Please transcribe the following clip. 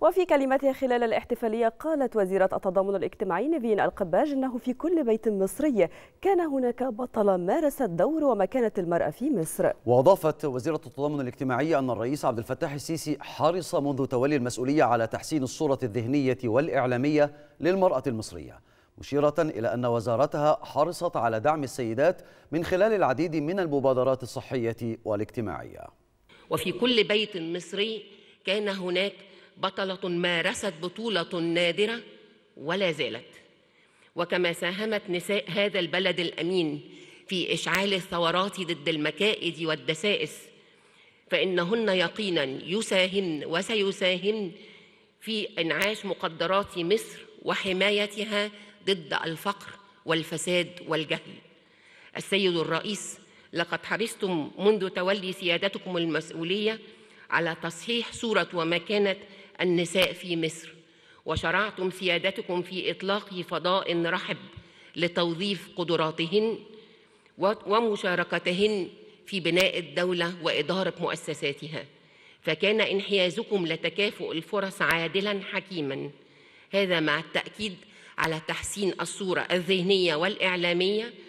وفي كلمتها خلال الاحتفالية قالت وزيرة التضامن الاجتماعي نيفين القباج أنه في كل بيت مصري كان هناك بطلة مارست دور ومكانة المرأة في مصر وأضافت وزيرة التضامن الاجتماعي أن الرئيس عبد الفتاح السيسي حرص منذ تولي المسؤولية على تحسين الصورة الذهنية والإعلامية للمرأة المصرية مشيرة إلى أن وزارتها حرصت على دعم السيدات من خلال العديد من المبادرات الصحية والاجتماعية وفي كل بيت مصري كان هناك بطلة مارست بطولة نادرة ولا زالت وكما ساهمت نساء هذا البلد الأمين في إشعال الثورات ضد المكائد والدسائس فإنهن يقينا يساهمن وسيساهمن في إنعاش مقدرات مصر وحمايتها ضد الفقر والفساد والجهل السيد الرئيس لقد حرصتم منذ تولي سيادتكم المسؤولية على تصحيح صورة ومكانة النساء في مصر وشرعتم سيادتكم في إطلاق فضاء رحب لتوظيف قدراتهن ومشاركتهن في بناء الدولة وإدارة مؤسساتها فكان انحيازكم لتكافؤ الفرص عادلا حكيما هذا مع التأكيد على تحسين الصورة الذهنية والإعلامية